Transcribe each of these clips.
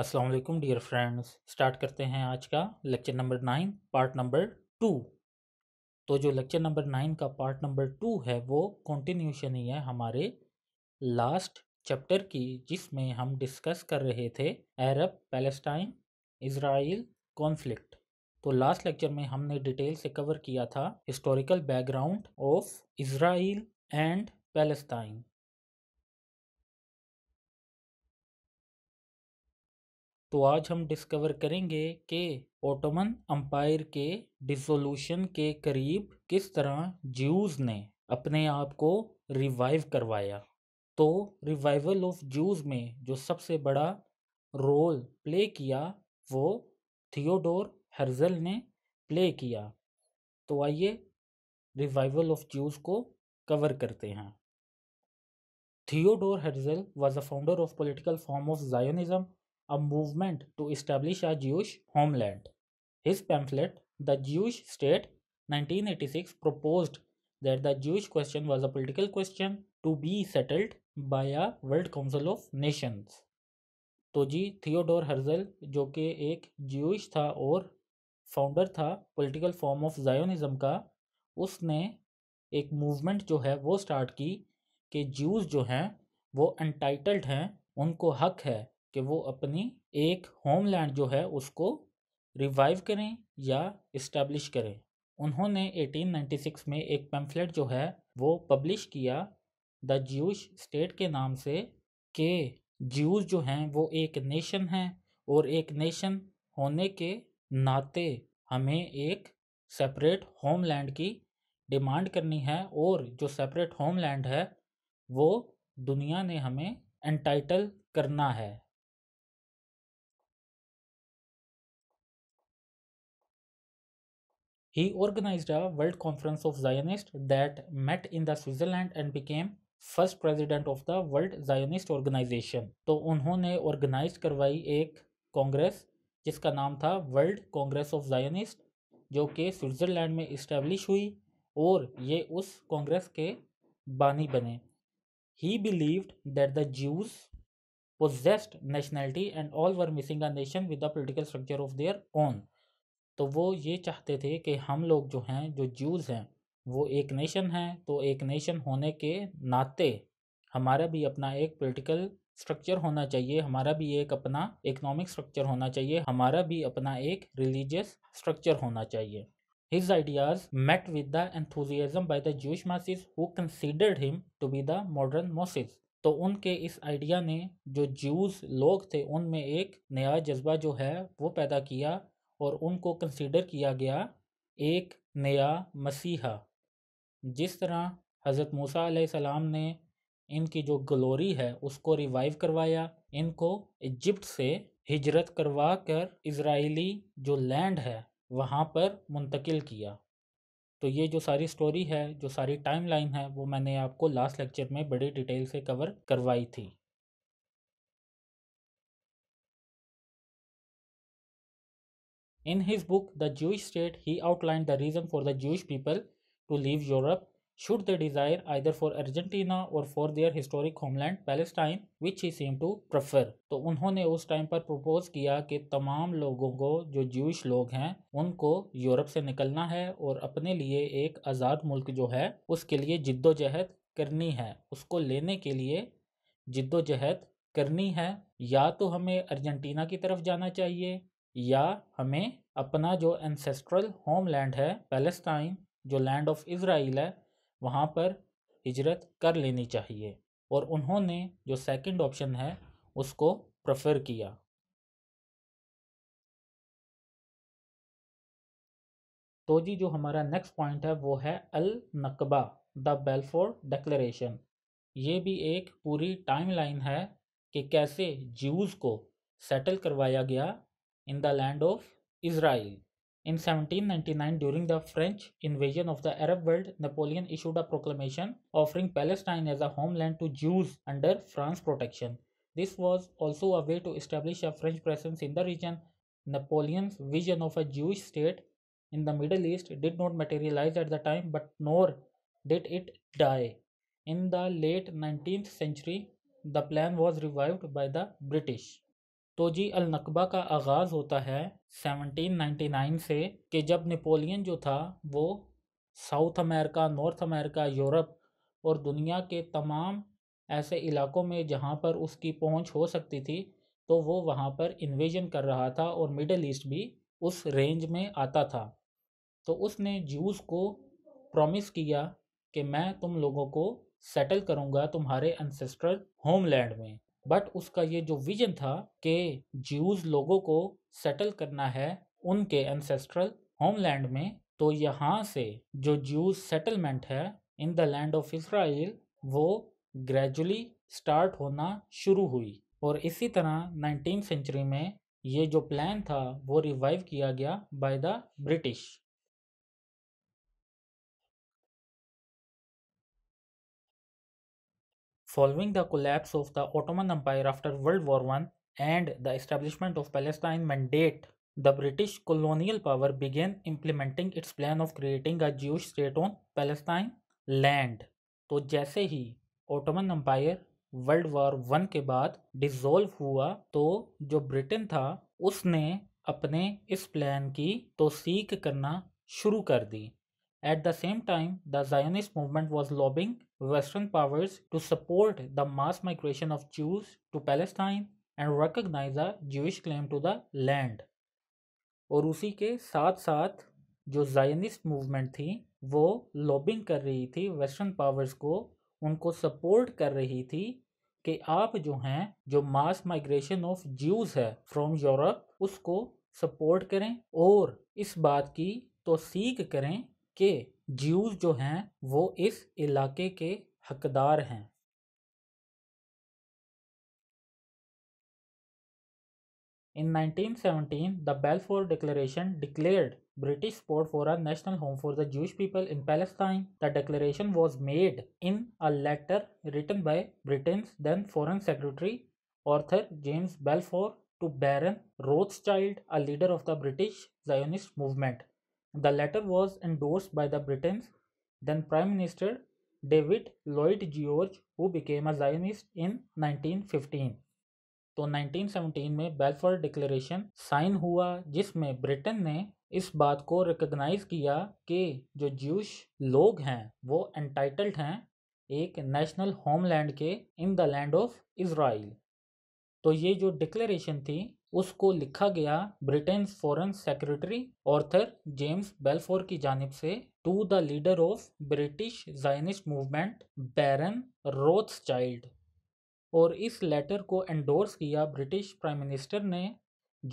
अस्सलाम वालेकुम dear friends start करते हैं आज का lecture number nine part number two तो जो लेक्चर नंबर नाइन का पार्ट नंबर टू है वो कॉन्टिन्यूशन ही है हमारे लास्ट चैप्टर की जिसमें हम डिस्कस कर रहे थे अरब पैलेस्टाइन इसराइल कॉन्फ्लिक्ट तो लास्ट लेक्चर में हमने डिटेल से कवर किया था historical background of Israel and Palestine तो आज हम डिस्कवर करेंगे कि ओटोमन अम्पायर के डिसोल्यूशन के करीब किस तरह ज्यूज़ ने अपने आप को रिवाइव करवाया तो रिवाइवल ऑफ ज्यूज़ में जो सबसे बड़ा रोल प्ले किया वो थियोडोर हर्जल ने प्ले किया तो आइए रिवाइवल ऑफ ज्यूज़ को कवर करते हैं Theodor Herzl was a founder of political form of Zionism a movement to establish a Jewish homeland. His pamphlet, The Jewish State, 1986, proposed that the Jewish question was a political question to be settled by a World Council of Nations. तो जी Theodore Herzl जो कि एक Jews था और founder था political form of जायोनिज्म का उसने एक मूवमेंट जो है वो स्टार्ट की कि ज्यूज़ जो हैं वो एंटाइटल्ड हैं उनको हक है कि वो अपनी एक होमलैंड जो है उसको रिवाइव करें या इस्टेब्लिश करें उन्होंने 1896 में एक पैम्फलेट जो है वो पब्लिश किया द ज्यूश स्टेट के नाम से कि ज्यूज जो हैं वो एक नेशन हैं और एक नेशन होने के नाते हमें एक सेपरेट होमलैंड की डिमांड करनी है और जो सेपरेट होमलैंड है वो दुनिया ने हमें एंटाइटल करना है He organized a World Conference of Zionists that met in the Switzerland and became first president of the world Zionist organisation तो उन्होंने ऑर्गेनाइज करवाई एक कांग्रेस जिसका नाम था वर्ल्ड कांग्रेस ऑफ जायोनिस्ट जो कि स्विट्ज़रलैंड में इस्टेब्लिश हुई और ये उस कांग्रेस के बानी बने he believed that the Jews possessed nationality and all were missing a nation with a political structure of their own तो वो ये चाहते थे कि हम लोग जो हैं जो ज्यूज़ हैं वो एक नेशन हैं तो एक नेशन होने के नाते हमारा भी अपना एक पॉलिटिकल स्ट्रक्चर होना चाहिए हमारा भी एक अपना इकोनॉमिक स्ट्रक्चर होना चाहिए हमारा भी अपना एक रिलीजियस स्ट्रक्चर होना चाहिए his ideas met with the enthusiasm by the Jewish masses who considered him to be the modern Moses तो उनके इस आइडिया ने जो ज्यूज लोग थे उनमें एक नया जज्बा जो है वो पैदा किया और उनको कंसिडर किया गया एक नया मसीहा जिस तरह हज़रत मूसा सलाम ने इनकी जो ग्लोरी है उसको रिवाइव करवाया इनको इजिप्ट से हिजरत करवा कर इसराइली जो लैंड है वहाँ पर मुंतकिल किया तो ये जो सारी स्टोरी है जो सारी टाइमलाइन है वो मैंने आपको लास्ट लेक्चर में बड़ी डिटेल से कवर करवाई थी In his book, The Jewish State, he outlined the reason for the Jewish people to leave Europe should they desire either for Argentina और for their historic homeland Palestine which he seem to prefer तो उन्होंने उस time पर propose किया कि तमाम लोगों को जो ज्यूश लोग हैं उनको यूरोप से निकलना है और अपने लिए एक आज़ाद मुल्क जो है उसके लिए जिद्दोजहद करनी है उसको लेने के लिए जिद्दोजहद करनी है या तो हमें अर्जेंटीना की तरफ जाना चाहिए या हमें अपना जो एंसेस्ट्रल होमलैंड है पैलेस्टाइन जो लैंड ऑफ इसराइल है वहाँ पर हिजरत कर लेनी चाहिए और उन्होंने जो सेकंड ऑप्शन है उसको प्रेफर किया तो जी जो हमारा नेक्स्ट पॉइंट है वो है अल नकबा द बेलफोर डेक्लेशन ये भी एक पूरी टाइमलाइन है कि कैसे ज्यूज़ को सेटल करवाया गया in the land of Israel. In 1799, during the French invasion of the Arab world, Napoleon issued a proclamation offering Palestine as a homeland to Jews under French protection. This was also a way to establish a French presence in the region. Napoleon's vision of a Jewish state in the Middle East did not materialize at the time, but nor did it die. In the late 19th century, the plan was revived by the British. तो अल नकबा का आगाज़ होता है 1799 से कि जब Napoleon जो था वो South America North America Europe और दुनिया के तमाम ऐसे इलाकों में जहाँ पर उसकी पहुँच हो सकती थी तो वो वहाँ पर इन्वेजन कर रहा था और मिडल ईस्ट भी उस रेंज में आता था तो उसने जूस को प्रॉमिस किया कि मैं तुम लोगों को सेटल करूँगा तुम्हारे अनसेस्ट्रल होमलैंड में बट उसका ये जो विजन था कि ज्यूज लोगों को सेटल करना है उनके एंसेस्ट्रल होमलैंड में तो यहाँ से जो ज्यूज सेटलमेंट है in the land of Israel वो ग्रेजुअली स्टार्ट होना शुरू हुई और इसी तरह नाइनटीन सेंचुरी में ये जो प्लान था वो रिवाइव किया गया by the British Following the collapse of the Ottoman Empire after World War I and the establishment of Palestine Mandate, the British colonial power began implementing its plan of creating a Jewish state on Palestine land. तो जैसे ही Ottoman Empire World War one के बाद dissolve हुआ तो जो Britain था उसने अपने इस plan की तोसीक करना शुरू कर दी At the same time, the Zionist movement was lobbying Western powers to support the mass migration of Jews to Palestine and recognize a Jewish claim to the land. और उसी के साथ साथ जो जायनिस्ट मूवमेंट थी वो लॉबिंग कर रही थी वेस्टर्न पावर्स को उनको सपोर्ट कर रही थी कि आप जो हैं जो मास माइग्रेशन ऑफ ज्यूज़ है फ्रॉम यूरोप उसको सपोर्ट करें और इस बात की तो सीख करें कि ज्यूज जो हैं वो इस इलाके के हकदार हैं in 1917 the Bal Balfour declaration declared British support for a national home for the Jewish people in Palestine the declaration was made in a letter written by Britain then foreign secretary Arthur James Bal Balfour to Baron Rothschild a leader of the British Zionist movement The letter was endorsed by the Britain's then Prime Minister David Lloyd George, who became a Zionist in 1915. तो 1917 में Balfour declaration sign हुआ जिसमें Britain ने इस बात को recognise किया कि जो ज्यूश लोग हैं वो एंटाइटल्ड हैं एक नेशनल होमलैंड के in the land of Israel तो ये जो डिक्लेरेशन थी उसको लिखा गया Britain foreign secretary Arthur James Balfour की जानब से to the leader of British Zionist movement Baron Rothschild और इस लेटर को एंडोर्स किया ब्रिटिश प्राइम मिनिस्टर ने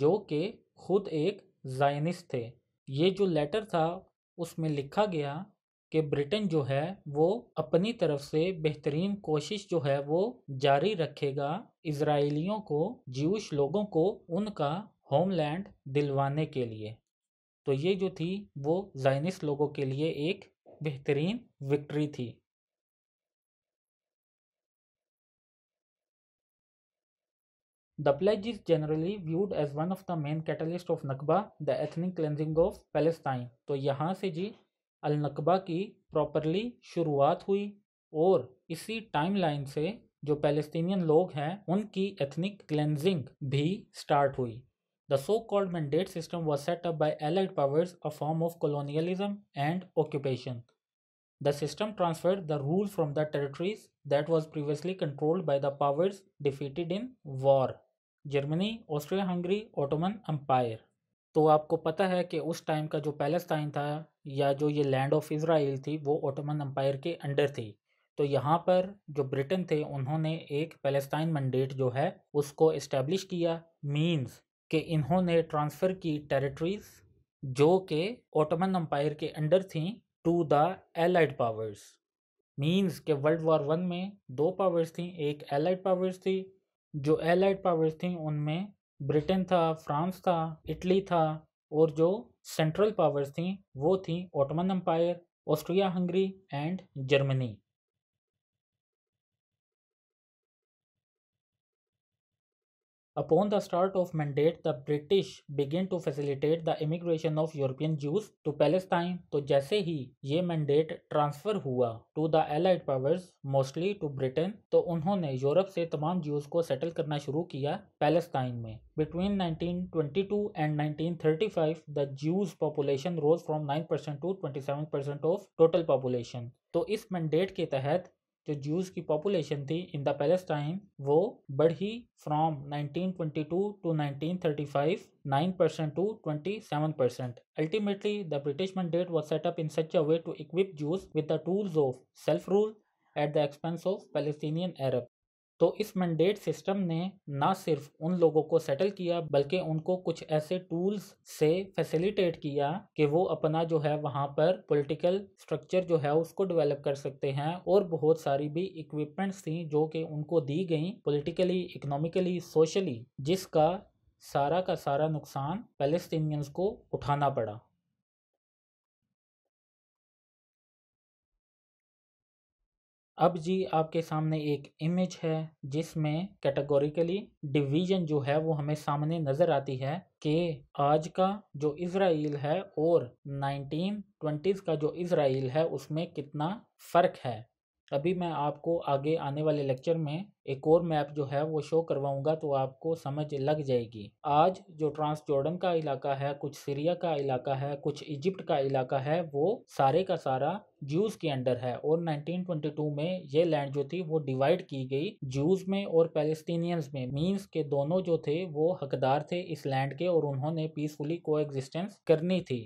जो कि खुद एक जायनिस्ट थे ये जो लेटर था उसमें लिखा गया कि ब्रिटेन जो है वो अपनी तरफ से बेहतरीन कोशिश जो है वो जारी रखेगा इसराइलियों को जीवश लोगों को उनका होमलैंड दिलवाने के लिए तो ये जो थी वो जाइनिस लोगों के लिए एक बेहतरीन विक्ट्री थी the pledge is generally viewed as one of the main catalyst of Nakba the ethnic cleansing of Palestine तो यहाँ से जी अलनकबा की प्रॉपरली शुरुआत हुई और इसी टाइम लाइन से जो पैलेस्टीनियन लोग हैं उनकी एथनिक क्लेंजिंग भी स्टार्ट हुई the so called mandate system was set up by allied powers a form of colonialism and occupation the system transfer the rule from the territories that was previously controlled by the powers defeated in war Germany Austria Hungary Ottoman empire तो आपको पता है कि उस time का जो Palestine था या जो ये लैंड ऑफ इसराइल थी वो ओटोमन अम्पायर के अंडर थी तो यहाँ पर जो ब्रिटेन थे उन्होंने एक पैलेस्टाइन मंडेट जो है उसको इस्टेब्लिश किया मीन्स कि इन्होंने ट्रांसफ़र की टेरिटरीज जो के ओटोमन अम्पायर के अंडर थी to the allied powers means के वर्ल्ड वॉर वन में दो पावर्स थी एक एलाइड पावर्स थी जो एलाइड पावर्स थी उनमें ब्रिटेन था फ्रांस था इटली था और जो सेंट्रल पावर्स थी वो थी Ottoman empire Austria Hungary and Germany Upon the start of mandate, the British began to facilitate the immigration of European Jews to Palestine. तो जैसे ही ये mandate transfer हुआ to the Allied powers, mostly to Britain, तो उन्होंने Europe से तमाम Jews को settle करना शुरू किया पैलेस्टाइन में Between 1922 and 1935, the Jews population rose from 9% to 27% of total population. तो इस mandate के तहत जो ज्यूज की पॉपुलेशन थी इन द पैलेस्टाइन वो बढ़ी from 1922 to 1935 9 percent to 27 percent ultimately the British mandate was set up in such a way to equip Jews with the tools of self rule at the expense of Palestinian Arab तो इस mandate system ने ना सिर्फ उन लोगों को settle किया बल्कि उनको कुछ ऐसे टूल्स से फैसिलिटेट किया कि वो अपना जो है वहाँ पर पॉलिटिकल स्ट्रक्चर जो है उसको डेवलप कर सकते हैं और बहुत सारी भी इक्विपमेंट्स थी जो कि उनको दी गई पॉलिटिकली इकोनॉमिकली सोशली जिसका सारा का सारा नुकसान पैलेस्टीनियंस को उठाना पड़ा अब जी आपके सामने एक इमेज है जिसमें कैटेगोरिकली डिवीजन जो है वो हमें सामने नज़र आती है कि आज का जो इसराइल है और नाइनटीन ट्वेंटीज़ का जो इसराइल है उसमें कितना फ़र्क है अभी मैं आपको आगे आने वाले लेक्चर में एक और मैप जो है वो शो करवाऊंगा तो आपको समझ लग जाएगी आज जो ट्रांस जॉर्डन का इलाका है कुछ सीरिया का इलाका है कुछ इजिप्ट का इलाका है वो सारे का सारा ज्यूज के अंडर है और 1922 में ये लैंड जो थी वो डिवाइड की गई ज्यूज में और पैलेस्टीनियंस में मींस के दोनों जो थे वो हकदार थे इस लैंड के और उन्होंने पीसफुली को करनी थी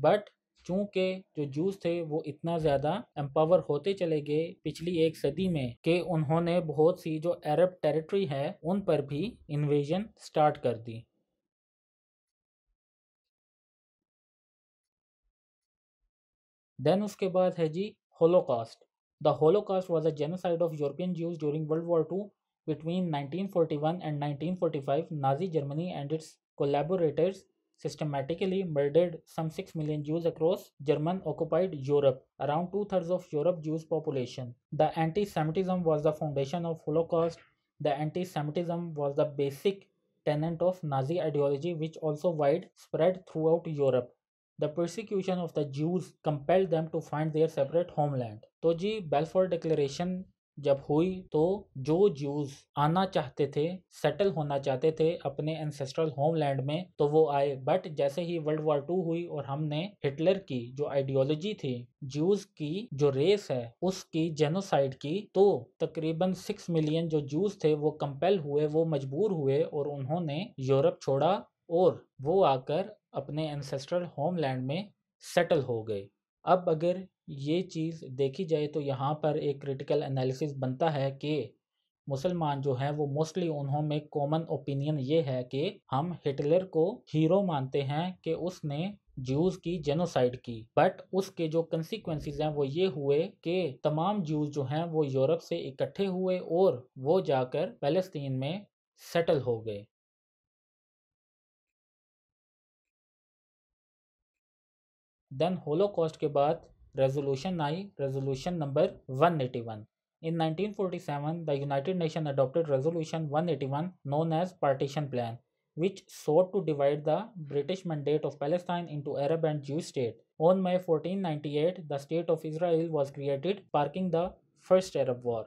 बट चूंकि जो जूस थे वो इतना ज़्यादा एम्पावर होते चले गए पिछली एक सदी में कि उन्होंने बहुत सी जो अरब टेरिटरी है उन पर भी इन्वेजन स्टार्ट कर दी देन उसके बाद है जी Holocaust the Holocaust was a genocide of European Jews during world war two between 1941 forty five Nazi Germany and its collaborators systematically murdered some 6 million Jews across German occupied Europe, around two thirds of Europe's Jewish population. The anti Semitism was the foundation of Holocaust. The anti Semitism was the basic tenet of Nazi ideology, which also widespread throughout Europe. The persecution of the Jews compelled them to find their separate homeland. Toji Balfour Declaration. जब हुई तो जो Jews आना चाहते थे settle होना चाहते थे अपने एंसेस्ट्रल होमलैंड में तो वो आए बट जैसे ही वर्ल्ड वॉर टू हुई और हमने हिटलर की जो आइडियोलॉजी थी ज्यूज की जो रेस है उसकी जेनोसाइड की तो तकरीबन सिक्स मिलियन जो ज्यूज थे वो कंपेल हुए वो मजबूर हुए और उन्होंने यूरोप छोड़ा और वो आकर अपने एंसेस्ट्रल होमलैंड में सेटल हो गए अब अगर ये चीज़ देखी जाए तो यहाँ पर एक क्रिटिकल एनालिसिस बनता है कि मुसलमान जो हैं वो मोस्टली उन्होंने कॉमन ओपिनियन ये है कि हम हिटलर को हीरो मानते हैं कि उसने ज्यूज की जेनोसाइड की बट उसके जो कंसिक्वेंसेस हैं वो ये हुए कि तमाम ज्यूज जो हैं वो यूरोप से इकट्ठे हुए और वो जाकर फलस्तीन में सेटल हो गए देन होलोकॉस्ट के बाद रेजोल्यूशन आई resolution number 181 in 1947 the united nation adopted resolution 181 known as partition plan which sought to divide the British mandate of Palestine into Arab and Jew state on May 1498 the state of Israel was created parking the first Arab war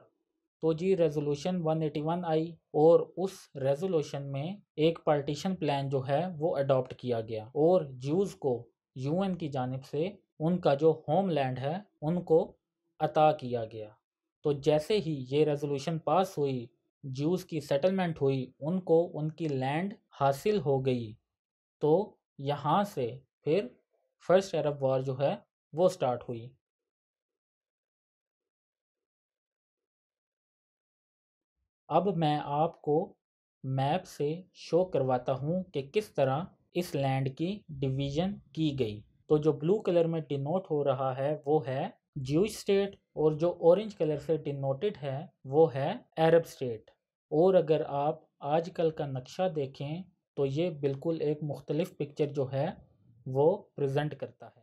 तो जी resolution 181 आई और उस resolution में एक partition plan जो है वो adopt किया गया और ज्यूज़ को यूएन की जानब से उनका जो होमलैंड है उनको अता किया गया तो जैसे ही ये रेजोल्यूशन पास हुई जूस की सेटलमेंट हुई उनको उनकी लैंड हासिल हो गई तो यहाँ से फिर फर्स्ट अरब वॉर जो है वो स्टार्ट हुई अब मैं आपको मैप से शो करवाता हूँ कि किस तरह इस लैंड की डिवीजन की गई तो जो ब्लू कलर में डिनोट हो रहा है वो है ज्यू स्टेट और जो ऑरेंज कलर से डिनोटेड है वो है अरब स्टेट और अगर आप आजकल का नक्शा देखें तो ये बिल्कुल एक मुख्तलिफ पिक्चर जो है वो प्रेजेंट करता है